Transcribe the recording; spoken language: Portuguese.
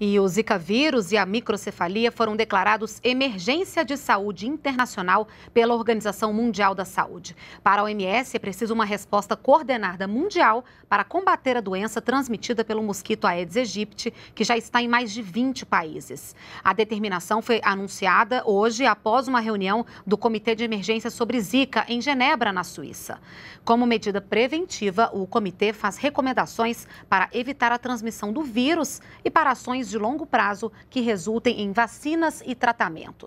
E o Zika vírus e a microcefalia foram declarados emergência de saúde internacional pela Organização Mundial da Saúde. Para a OMS, é preciso uma resposta coordenada mundial para combater a doença transmitida pelo mosquito Aedes aegypti, que já está em mais de 20 países. A determinação foi anunciada hoje após uma reunião do Comitê de Emergência sobre Zika em Genebra, na Suíça. Como medida preventiva, o comitê faz recomendações para evitar a transmissão do vírus e para ações de longo prazo que resultem em vacinas e tratamentos.